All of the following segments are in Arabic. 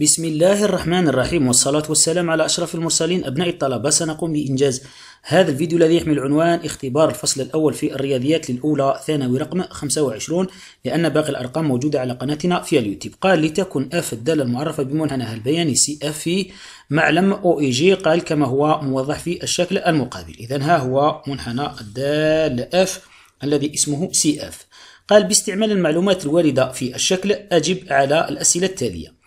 بسم الله الرحمن الرحيم والصلاة والسلام على أشرف المرسلين أبناء الطلبة سنقوم بإنجاز هذا الفيديو الذي يحمل عنوان اختبار الفصل الأول في الرياضيات للأولى ثانوي رقم 25 لأن باقي الأرقام موجودة على قناتنا في اليوتيوب قال لتكن اف الدالة المعرفة بمنحناها البياني سي اف في معلم او اي جي قال كما هو موضح في الشكل المقابل إذا ها هو منحنى الدالة اف الذي اسمه سي اف قال باستعمال المعلومات الواردة في الشكل أجب على الأسئلة التالية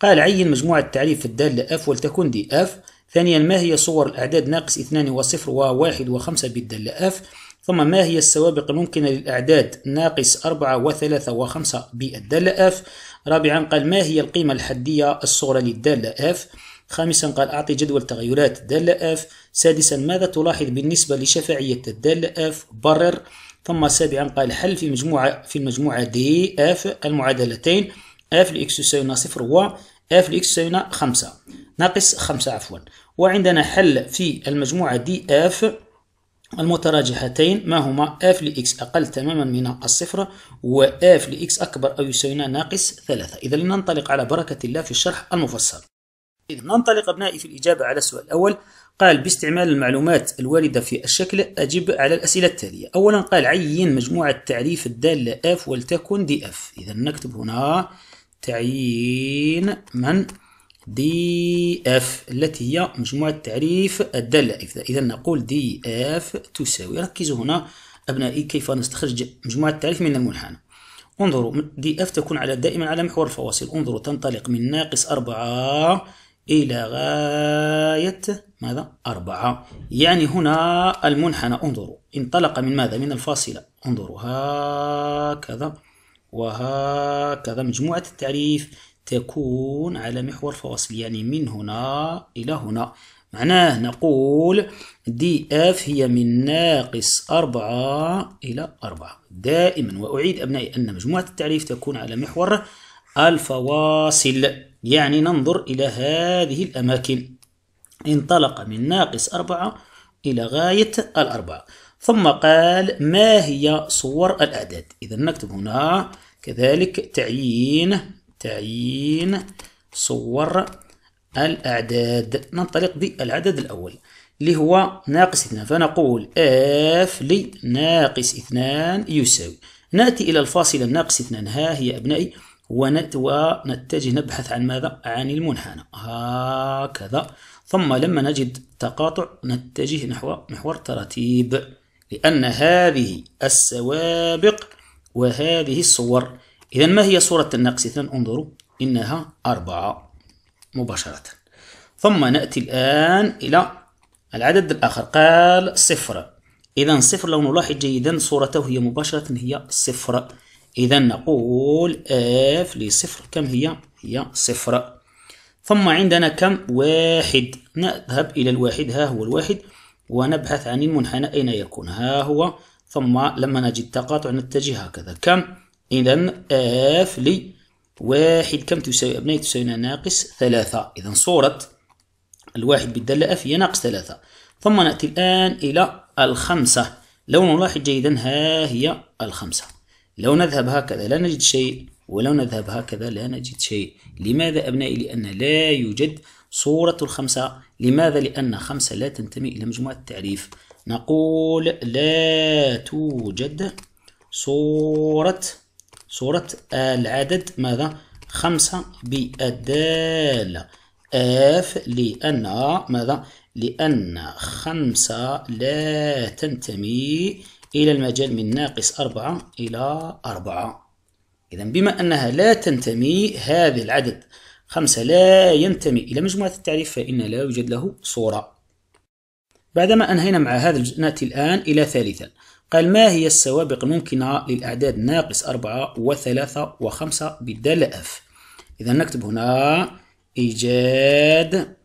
قال عين مجموعة تعريف الدالة F ولتكن دي F ثانيا ما هي صور الأعداد ناقص اثنان وصفر وواحد وخمسة بالدالة F ثم ما هي السوابق الممكنة للأعداد ناقص أربعة وثلاثة وخمسة بالدالة F رابعا قال ما هي القيمة الحدية الصغرى للدالة F خامسا قال أعطي جدول تغيرات الدالة F سادسا ماذا تلاحظ بالنسبة لشفعية الدالة F برر ثم سابعا قال حل في مجموعة في المجموعة دي F المعادلتين اف لإكس يساوينا صفر هو اف لإكس يساوينا خمسة ناقص خمسة عفوا وعندنا حل في المجموعة دي اف المتراجحتين ما هما اف لإكس أقل تماما من الصفر و واف لإكس أكبر أو يساوينا ناقص ثلاثة إذا لننطلق على بركة الله في الشرح المفصل إذا ننطلق أبنائي في الإجابة على السؤال الأول قال باستعمال المعلومات الواردة في الشكل أجب على الأسئلة التالية أولا قال عين مجموعة تعريف الدالة F ولتكن دي إذا نكتب هنا تعيين من دي اف التي هي مجموعة تعريف الدالة إذا نقول دي اف تساوي ركزوا هنا أبنائي كيف نستخرج مجموعة التعريف من المنحنى انظروا دي اف تكون على دائما على محور الفواصل انظروا تنطلق من ناقص أربعة إلى غاية ماذا؟ أربعة يعني هنا المنحنى انظروا انطلق من ماذا؟ من الفاصلة انظروا هكذا وهكذا مجموعة التعريف تكون على محور فاصل يعني من هنا إلى هنا معناه نقول دي اف هي من ناقص أربعة إلى أربعة دائما وأعيد أبنائي أن مجموعة التعريف تكون على محور الفواصل يعني ننظر إلى هذه الأماكن انطلق من ناقص أربعة إلى غاية الأربعة ثم قال ما هي صور الأعداد إذا نكتب هنا كذلك تعيين تعيين صور الأعداد ننطلق بالعدد الأول اللي هو ناقص اثنان فنقول اف لناقص اثنان يساوي نأتي إلى الفاصلة ناقص اثنان ها هي أبنائي ونتجه نبحث عن ماذا؟ عن المنحنى هكذا ثم لما نجد تقاطع نتجه نحو محور تراتيب لأن هذه السوابق وهذه الصور إذا ما هي صورة النقص إذا انظروا إنها أربعة مباشرة ثم نأتي الآن إلى العدد الآخر قال صفر إذا صفر لو نلاحظ جيدا صورته هي مباشرة هي صفر إذا نقول اف لصفر كم هي؟ هي صفر ثم عندنا كم؟ واحد نذهب إلى الواحد ها هو الواحد ونبحث عن المنحنى أين يكون ها هو ثم لما نجد تقاطع نتجه هكذا كم إذا اف لي واحد كم تساوي أبنائي تساوي ناقص ثلاثة إذا صورة الواحد بالدالة اف هي ناقص ثلاثة ثم نأتي الآن إلى الخمسة لو نلاحظ جيدا ها هي الخمسة لو نذهب هكذا لا نجد شيء ولو نذهب هكذا لا نجد شيء لماذا أبنائي لأن لا يوجد صورة الخمسة لماذا؟ لأن خمسة لا تنتمي إلى مجموعة التعريف نقول لا توجد صورة صورة العدد ماذا؟ خمسة بالدالة آف لأن ماذا؟ لأن خمسة لا تنتمي إلى المجال من ناقص أربعة إلى أربعة إذا بما أنها لا تنتمي هذه العدد خمسة لا ينتمي إلى مجموعة التعريف فإن لا يوجد له صورة بعدما أنهينا مع هذا الجزء نأتي الآن إلى ثالثا قال ما هي السوابق الممكنة للأعداد ناقص أربعة وثلاثة وخمسة بالدالة أف إذا نكتب هنا إيجاد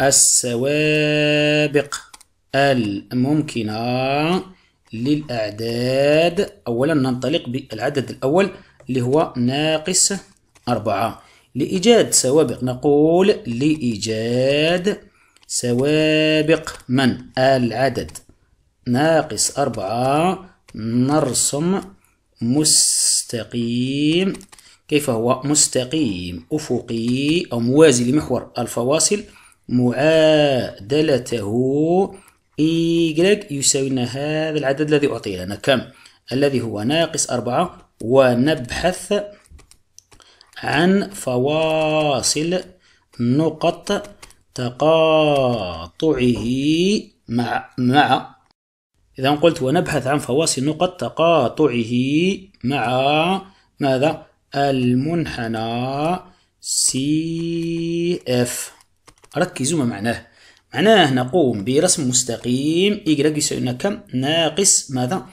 السوابق الممكنة للأعداد أولا ننطلق بالعدد الأول اللي هو ناقص أربعة لإيجاد سوابق نقول لإيجاد سوابق من العدد ناقص أربعة نرسم مستقيم كيف هو مستقيم أفقي أو موازي لمحور الفواصل معادلته إي يساوي لنا هذا العدد الذي أعطي لنا كم الذي هو ناقص أربعة ونبحث عن فواصل نقط تقاطعه مع مع إذا قلت ونبحث عن فواصل نقط تقاطعه مع ماذا؟ المنحنى سي اف ركزوا ما معناه معناه نقوم برسم مستقيم y يساوينا كم ناقص ماذا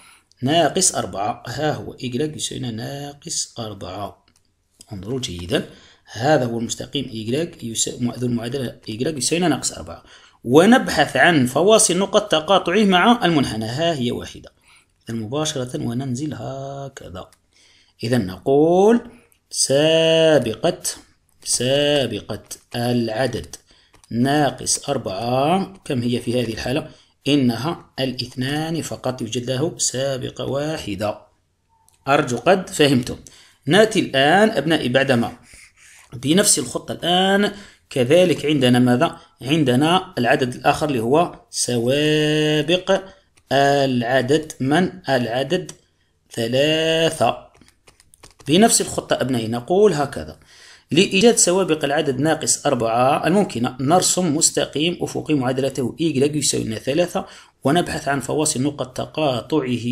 ناقص أربعة ها هو y يساوينا ناقص أربعة انظروا جيدا هذا هو المستقيم y ذو المعادلة y يساوي ناقص 4 ونبحث عن فواصل نقط تقاطعه مع المنحنى ها هي واحدة إذا مباشرة وننزل هكذا إذا نقول سابقة سابقة العدد ناقص أربعة كم هي في هذه الحالة؟ إنها الاثنان فقط يوجد له سابقة واحدة أرجو قد فهمتم ناتي الآن أبنائي بعدما بنفس الخطة الآن كذلك عندنا ماذا؟ عندنا العدد الآخر اللي هو سوابق العدد من العدد ثلاثة بنفس الخطة أبنائي نقول هكذا لإيجاد سوابق العدد ناقص أربعة الممكنة نرسم مستقيم أفقي معادلته Y يساوي ثلاثة ونبحث عن فواصل نقط تقاطعه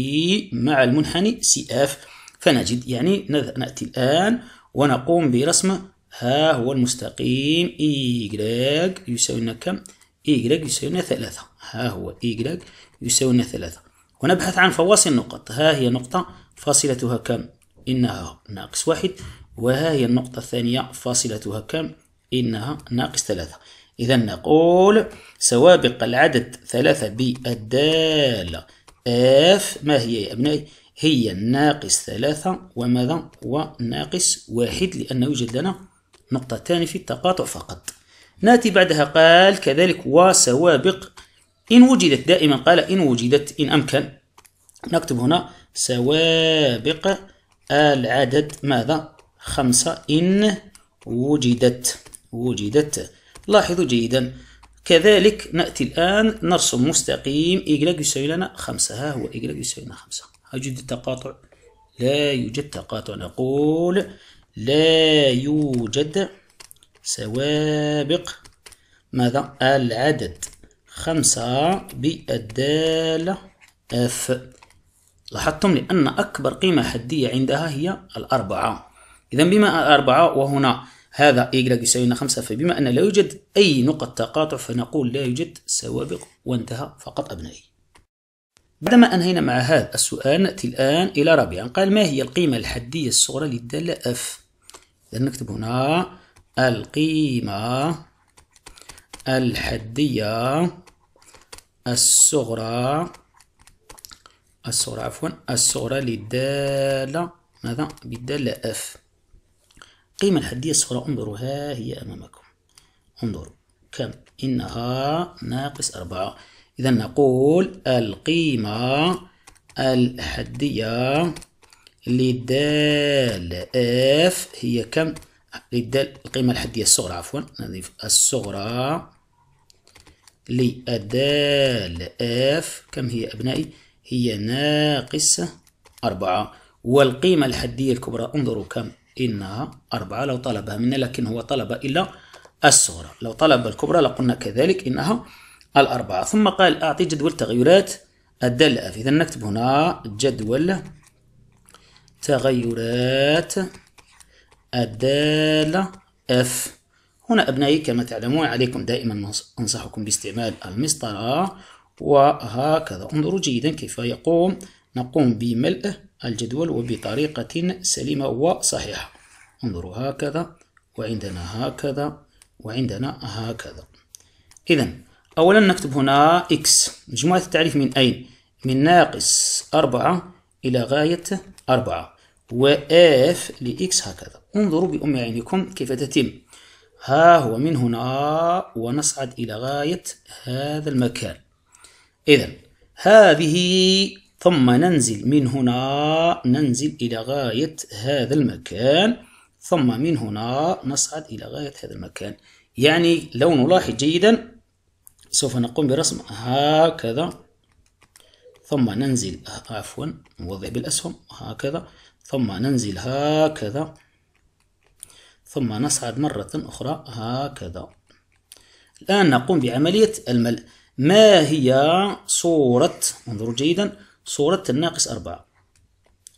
مع المنحني سي اف فنجد يعني نأتي الآن ونقوم برسم ها هو المستقيم إيجريك يساوي لنا كم؟ إيجريك يساوي لنا ثلاثة ها هو إيجريك يساوي لنا ثلاثة ونبحث عن فواصل النقط ها هي نقطة فاصلتها كم؟ إنها ناقص واحد وها هي النقطة الثانية فاصلتها كم؟ إنها ناقص ثلاثة إذا نقول سوابق العدد ثلاثة بالدالة F ما هي يا أبنائي؟ هي ناقص ثلاثة وماذا وناقص واحد لأنه يوجد لنا نقطتان في التقاطع فقط ناتي بعدها قال كذلك وسوابق إن وجدت دائما قال إن وجدت إن أمكن نكتب هنا سوابق العدد ماذا خمسة إن وجدت وجدت لاحظوا جيدا كذلك نأتي الآن نرسم مستقيم إيجلاج يساوي لنا خمسة ها هو إيجلاج يساوي لنا خمسة يوجد تقاطع لا يوجد تقاطع نقول لا يوجد سوابق ماذا العدد خمسة بالدالة اف لاحظتم لأن أكبر قيمة حدية عندها هي الأربعة إذا بما الأربعة وهنا هذا y يساوينا خمسة فبما أن لا يوجد أي نقط تقاطع فنقول لا يوجد سوابق وانتهى فقط أبنائي بعدما أنهينا مع هذا السؤال نأتي الآن إلى رابعا قال ما هي القيمة الحدية الصغرى للدالة F إذا نكتب هنا القيمة الحدية الصغرى الصغرى عفوا الصغرى للدالة ماذا بالدالة F القيمة الحدية الصغرى انظروا ها هي أمامكم انظروا كم إنها ناقص أربعة إذا نقول القيمة الحدية لدال اف هي كم لدال القيمة الحدية الصغرى عفوا نضيف الصغرى لدال اف كم هي أبنائي هي ناقص أربعة والقيمة الحدية الكبرى انظروا كم إنها أربعة لو طلبها منا لكن هو طلب إلا الصغرى لو طلب الكبرى لقلنا كذلك إنها الأربعة ثم قال أعطي جدول تغيرات الدالة إذا نكتب هنا جدول تغيرات الدالة F هنا أبنائي كما تعلمون عليكم دائما أنصحكم باستعمال المسطرة وهكذا انظروا جيدا كيف يقوم نقوم بملء الجدول وبطريقة سليمة وصحيحة انظروا هكذا وعندنا هكذا وعندنا هكذا إذا أولا نكتب هنا x مجموعة التعريف من أين؟ من ناقص أربعة إلى غاية أربعة وآف لإكس هكذا انظروا بأم عينكم كيف تتم ها هو من هنا ونصعد إلى غاية هذا المكان إذا هذه ثم ننزل من هنا ننزل إلى غاية هذا المكان ثم من هنا نصعد إلى غاية هذا المكان يعني لو نلاحظ جيدا سوف نقوم برسم هكذا ثم ننزل عفوا نوضع بالأسهم هكذا ثم ننزل هكذا ثم نصعد مرة أخرى هكذا الآن نقوم بعملية الملء ما هي صورة انظروا جيدا صورة الناقص أربعة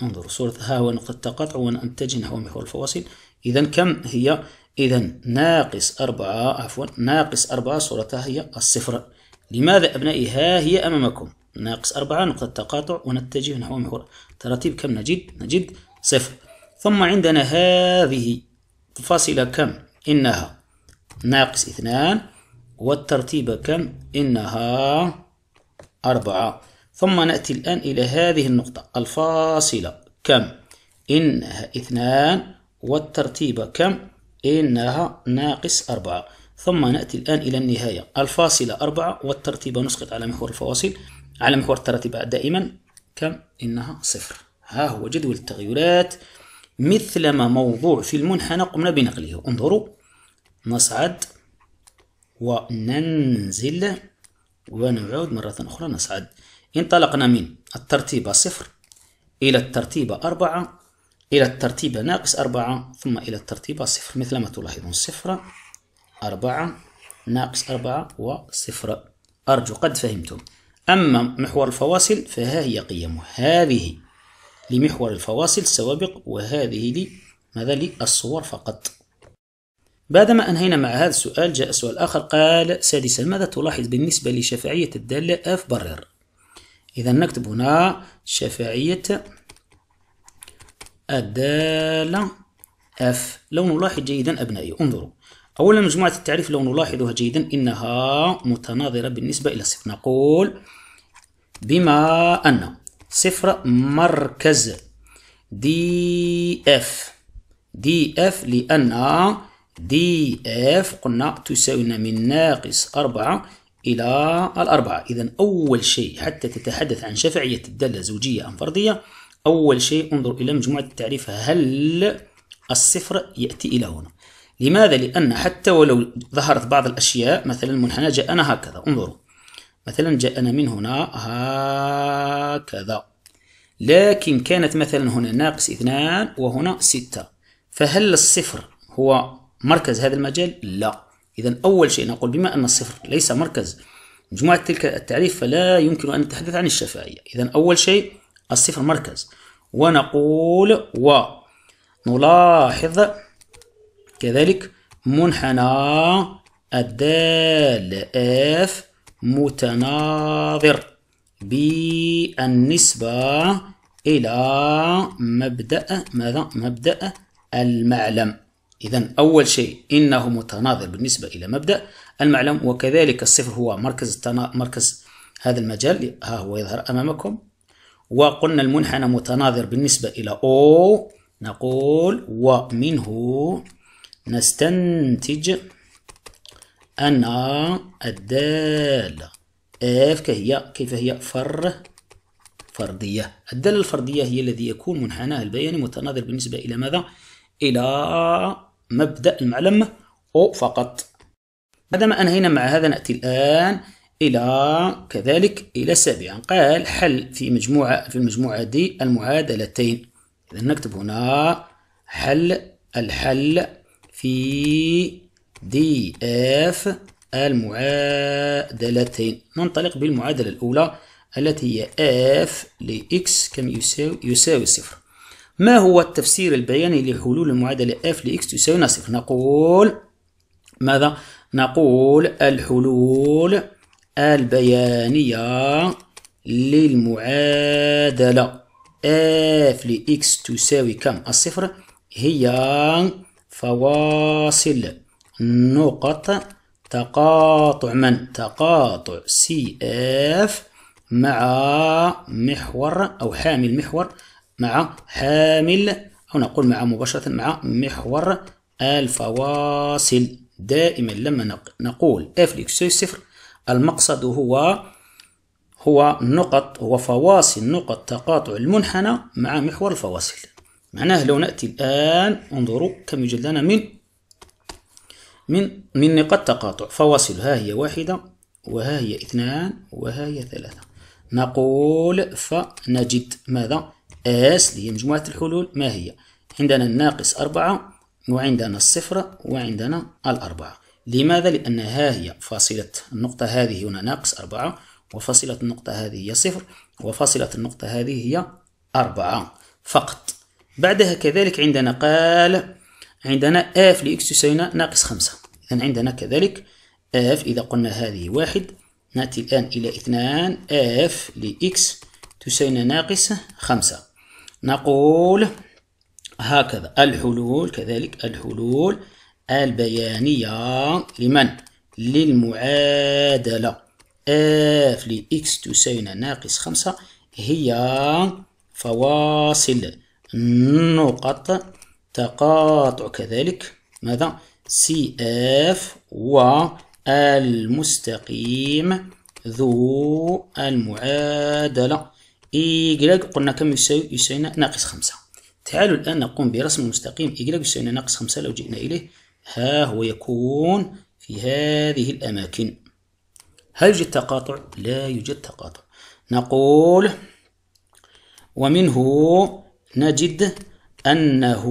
انظروا صورة ها هو نقطة التقاطع وأنا أنتج نحو محور الفواصل إذا كم هي إذا ناقص أربعة عفوا ناقص أربعة صورتها هي الصفر لماذا أبنائي ها هي أمامكم ناقص أربعة نقطة تقاطع ونتجه نحو محور ترتيب كم نجد نجد صفر ثم عندنا هذه فاصلة كم إنها ناقص اثنان والترتيب كم إنها أربعة ثم نأتي الآن إلى هذه النقطة الفاصلة كم إنها اثنان والترتيب كم إنها ناقص أربعة ثم نأتي الآن إلى النهاية الفاصلة أربعة والترتيب نسقط على محور الفواصل على محور الترتيب دائما كم إنها صفر ها هو جدول التغيرات مثلما موضوع في المنحنى قمنا بنقله انظروا نصعد وننزل ونعود مرة أخرى نصعد انطلقنا من الترتيبة صفر إلى الترتيبة أربعة إلى الترتيب ناقص أربعة ثم إلى الترتيب صفر مثل ما تلاحظون صفر أربعة ناقص أربعة وصفر أرجو قد فهمتم أما محور الفواصل فها هي قيمه هذه لمحور الفواصل السوابق وهذه ماذا للصور فقط بعدما أنهينا مع هذا السؤال جاء سؤال آخر قال سادسا ماذا تلاحظ بالنسبة لشفعية الدالة اف برر إذا نكتب هنا شفعية الدالة اف لو نلاحظ جيدا أبنائي انظروا أولا مجموعة التعريف لو نلاحظها جيدا إنها متناظرة بالنسبة إلى صفر نقول بما أن صفر مركز دي اف دي اف لأن دي اف قلنا تساوينا من ناقص أربعة إلى الأربعة إذا أول شيء حتى تتحدث عن شفعية الدالة زوجية أم فردية أول شيء انظر إلى مجموعة التعريف هل الصفر يأتي إلى هنا لماذا؟ لأن حتى ولو ظهرت بعض الأشياء مثلا منحنى جاءنا هكذا انظروا مثلا جاءنا من هنا هكذا لكن كانت مثلا هنا ناقص اثنان وهنا ستة فهل الصفر هو مركز هذا المجال؟ لا إذا أول شيء نقول بما أن الصفر ليس مركز مجموعة تلك التعريف فلا يمكن أن نتحدث عن الشفائية إذا أول شيء الصفر مركز ونقول ونلاحظ كذلك منحنى الدال اف متناظر بالنسبة إلى مبدأ ماذا؟ مبدأ المعلم إذا أول شيء إنه متناظر بالنسبة إلى مبدأ المعلم وكذلك الصفر هو مركز مركز هذا المجال ها هو يظهر أمامكم وقلنا المنحنى متناظر بالنسبة إلى O نقول ومنه نستنتج أن الدالة F كهي كيف هي فر فردية الدالة الفردية هي الذي يكون منحناها البياني متناظر بالنسبة إلى ماذا؟ إلى مبدأ المعلم أو فقط بعدما أنهينا مع هذا نأتي الآن إلى كذلك إلى سابعا قال حل في مجموعة في المجموعة دي المعادلتين إذا نكتب هنا حل الحل في دي اف المعادلتين ننطلق بالمعادلة الأولى التي هي اف لإكس كم يساوي يساوي صفر ما هو التفسير البياني لحلول المعادلة اف لإكس تساوي صفر نقول ماذا؟ نقول الحلول البيانية للمعادلة f لx تساوي كم الصفر هي فواصل نقط تقاطع من تقاطع سي اف مع محور أو حامل محور مع حامل أو نقول مع مباشرة مع محور الفواصل دائما لما نقول f لإكس صفر المقصد هو هو نقط هو فواصل نقط تقاطع المنحنى مع محور الفواصل معناه لو نأتي الآن انظروا كم يوجد لنا من من من نقاط تقاطع فواصل ها هي واحدة وها هي اثنان وها هي ثلاثة نقول فنجد ماذا اس هي مجموعة الحلول ما هي عندنا الناقص أربعة وعندنا الصفر وعندنا الأربعة لماذا؟ لأن ها هي فاصلة النقطة هذه هنا ناقص أربعة وفاصلة النقطة هذه هي صفر وفاصلة النقطة هذه هي أربعة فقط بعدها كذلك عندنا قال عندنا اف لإكس تساوي ناقص خمسة إذا عندنا كذلك اف إذا قلنا هذه واحد نأتي الآن إلى اثنان اف لإكس تساوي ناقص خمسة نقول هكذا الحلول كذلك الحلول البيانية لمن؟ للمعادلة اف لإكس تساوي ناقص خمسة هي فواصل نقط تقاطع كذلك ماذا؟ سي اف والمستقيم ذو المعادلة إيكلاك قلنا كم يساوي؟ يساوي ناقص خمسة تعالوا الآن نقوم برسم المستقيم إيكلاك يساوي ناقص خمسة لو جئنا إليه ها هو يكون في هذه الأماكن هل يوجد تقاطع؟ لا يوجد تقاطع نقول ومنه نجد أنه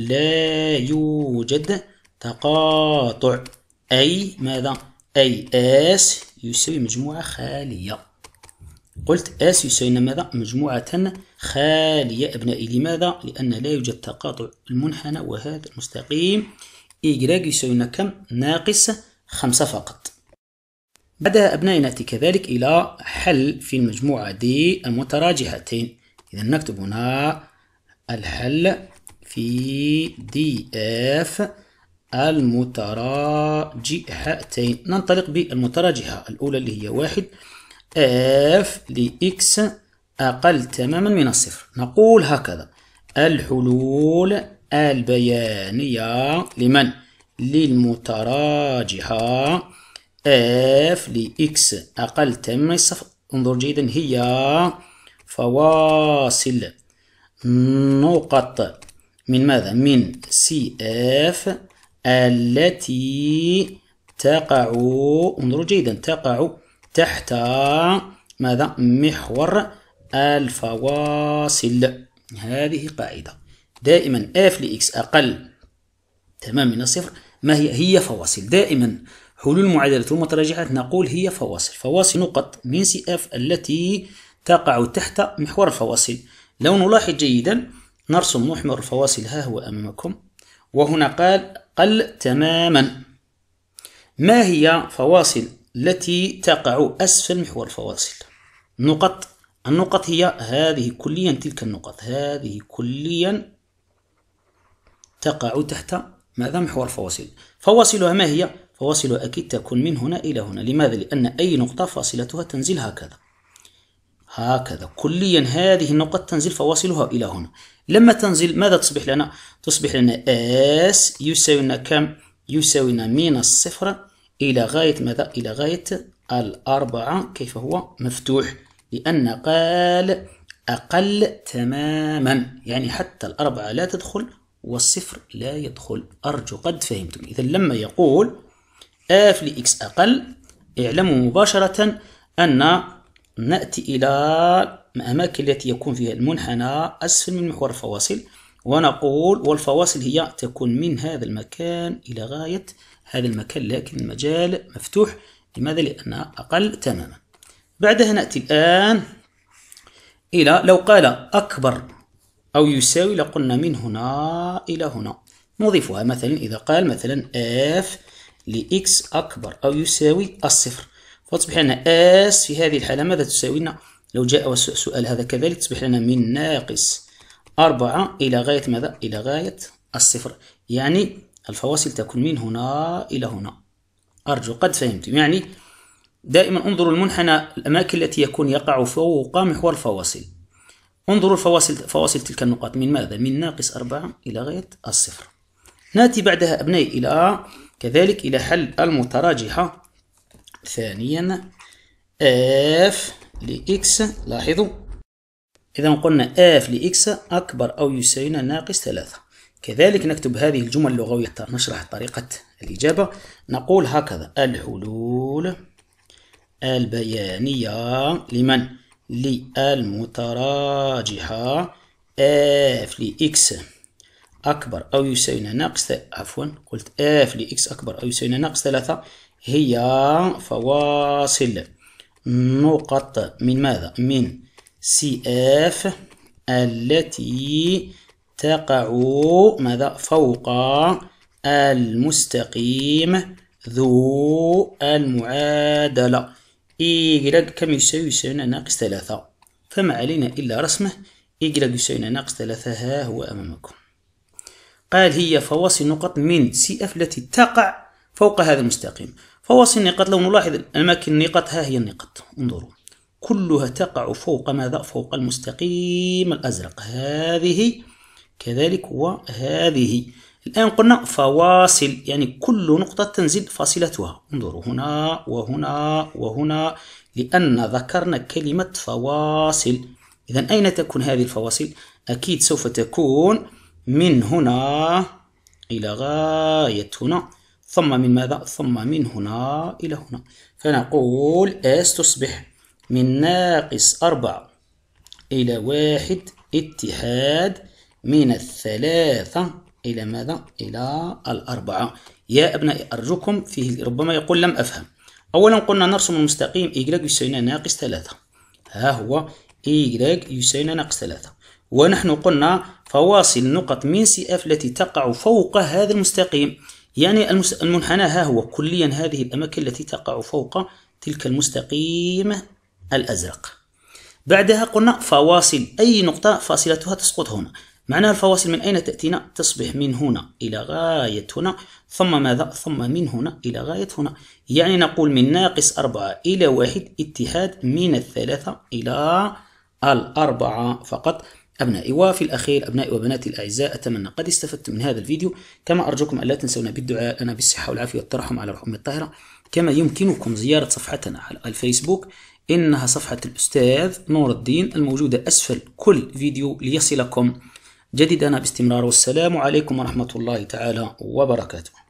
لا يوجد تقاطع أي ماذا؟ أي آس يساوي مجموعة خالية قلت آس يساوي ماذا؟ مجموعة خالية أبنائي لماذا؟ لأن لا يوجد تقاطع المنحنى وهذا المستقيم y يساوي لنا كم ناقص خمسة فقط بدأ أبنائي نأتي كذلك إلى حل في المجموعة دي المتراجعتين إذا نكتب هنا الحل في دي اف المتراجعتين ننطلق بالمتراجعة الأولى اللي هي واحد اف لإكس أقل تماما من الصفر نقول هكذا الحلول البيانية لمن؟ للمتراجحة اف لإكس أقل تم الصفر انظر جيدا هي فواصل نقط من ماذا؟ من سي اف التي تقع انظروا جيدا تقع تحت ماذا؟ محور الفواصل هذه قاعدة دائما اف لإكس أقل تمام من الصفر ما هي هي فواصل دائما حلول معادله والمتراجعات نقول هي فواصل فواصل نقط من سي اف التي تقع تحت محور الفواصل لو نلاحظ جيدا نرسم محور الفواصل ها هو أمامكم وهنا قال قل تماما ما هي فواصل التي تقع أسفل محور الفواصل نقط النقط هي هذه كليا تلك النقط هذه كليا تقع تحت ماذا محور فواصل فواصلها ما هي فواصلها أكيد تكون من هنا إلى هنا لماذا لأن أي نقطة فاصلتها تنزل هكذا هكذا كليا هذه النقط تنزل فواصلها إلى هنا لما تنزل ماذا تصبح لنا تصبح لنا اس يساوي لنا كم يساوي لنا من الصفر إلى غاية ماذا إلى غاية الأربعة كيف هو مفتوح لأن قال أقل تماما يعني حتى الأربعة لا تدخل والصفر لا يدخل أرجو قد فهمتم إذا لما يقول آف لإكس أقل اعلموا مباشرة أن نأتي إلى الأماكن التي يكون فيها المنحنى أسفل من محور الفواصل ونقول والفواصل هي تكون من هذا المكان إلى غاية هذا المكان لكن المجال مفتوح لماذا؟ لأنها أقل تماما بعدها نأتي الآن إلى لو قال أكبر أو يساوي لقلنا من هنا إلى هنا نضيفها مثلا إذا قال مثلا f لx أكبر أو يساوي الصفر فتصبح لنا s في هذه الحالة ماذا تساوي لنا لو جاء سؤال هذا كذلك تصبح لنا من ناقص أربعة إلى غاية ماذا إلى غاية الصفر يعني الفواصل تكون من هنا إلى هنا أرجو قد فهمتم يعني دائما انظروا المنحنى الأماكن التي يكون يقع فوق محور الفواصل انظروا الفواصل فواصل تلك النقاط من ماذا؟ من ناقص أربعة إلى غاية الصفر نأتي بعدها أبنائي إلى كذلك إلى حل المتراجحة ثانيا اف لإكس لاحظوا إذا قلنا اف لإكس أكبر أو يساوي ناقص ثلاثة كذلك نكتب هذه الجمل اللغوية نشرح طريقة الإجابة نقول هكذا الحلول البيانية لمن؟ للمتراجحة اف لإكس أكبر أو يساوي ناقص عفوا قلت اف لإكس أكبر أو يساوي ناقص ثلاثة هي فواصل نقط من ماذا؟ من سي اف التي تقع ماذا فوق المستقيم ذو المعادلة إيكراك كم يساوي يساوينا ناقص ثلاثة فما علينا إلا رسمه إيكراك يساوينا ناقص ثلاثة ها هو أمامكم قال هي فواصل نقط من سي اف التي تقع فوق هذا المستقيم فواصل النقاط لو نلاحظ أماكن النقاط ها هي النقاط انظروا كلها تقع فوق ماذا فوق المستقيم الأزرق هذه كذلك وهذه الآن قلنا فواصل يعني كل نقطة تنزل فاصلتها انظروا هنا وهنا وهنا لأن ذكرنا كلمة فواصل إذا أين تكون هذه الفواصل؟ أكيد سوف تكون من هنا إلى غاية هنا ثم من ماذا؟ ثم من هنا إلى هنا فنقول S تصبح من ناقص أربعة إلى واحد اتحاد من الثلاثة إلى ماذا؟ إلى الأربعة يا أبنائي أرجوكم فيه ربما يقول لم أفهم أولا قلنا نرسم المستقيم y يساوينا ناقص ثلاثة ها هو y يساوينا ناقص ثلاثة ونحن قلنا فواصل نقط من سي اف التي تقع فوق هذا المستقيم يعني المنحنى ها هو كليا هذه الأماكن التي تقع فوق تلك المستقيم الأزرق بعدها قلنا فواصل أي نقطة فاصلتها تسقط هنا معناها الفواصل من أين تأتينا تصبح من هنا إلى غاية هنا ثم ماذا ثم من هنا إلى غاية هنا يعني نقول من ناقص أربعة إلى واحد اتحاد من الثلاثة إلى الأربعة فقط أبنائي وفي الأخير أبنائي وبناتي الأعزاء أتمنى قد استفدت من هذا الفيديو كما أرجوكم ألا تنسونا بالدعاء لنا بالصحة والعافية والترحم على روح أمي الطاهرة كما يمكنكم زيارة صفحتنا على الفيسبوك إنها صفحة الأستاذ نور الدين الموجودة أسفل كل فيديو ليصلكم جديدنا باستمرار والسلام عليكم ورحمة الله تعالى وبركاته